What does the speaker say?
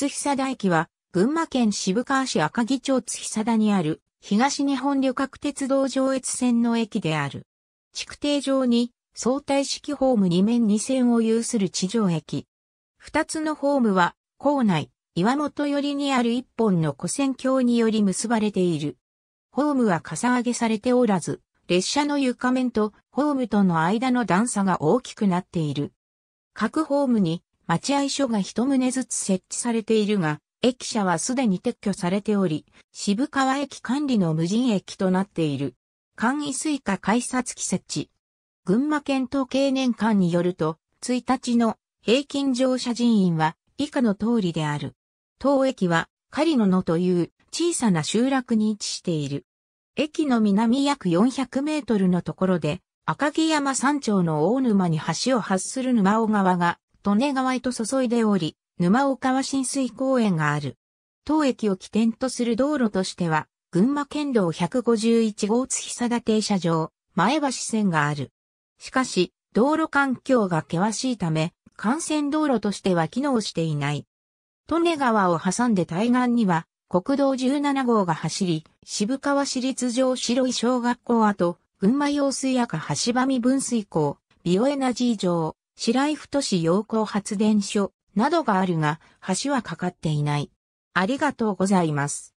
津久田駅は、群馬県渋川市赤城町津久田にある、東日本旅客鉄道上越線の駅である。築堤上に、相対式ホーム2面2線を有する地上駅。二つのホームは、構内、岩本寄りにある一本の古線橋により結ばれている。ホームはかさ上げされておらず、列車の床面とホームとの間の段差が大きくなっている。各ホームに待合所が一棟ずつ設置されているが、駅舎はすでに撤去されており、渋川駅管理の無人駅となっている。簡易水下改札機設置。群馬県統計年間によると、1日の平均乗車人員は以下の通りである。当駅は、狩野野という小さな集落に位置している。駅の南約400メートルのところで、赤城山山頂の大沼に橋を発する沼尾川が利根川へと注いでおり、沼岡は浸水公園がある。当駅を起点とする道路としては、群馬県道151号津久田停車場、前橋線がある。しかし、道路環境が険しいため、幹線道路としては機能していない。利根川を挟んで対岸には、国道17号が走り、渋川市立上白井小学校跡、群馬用水赤橋場見分水港、ビオエナジー場、白井太市陽光発電所などがあるが、橋はかかっていない。ありがとうございます。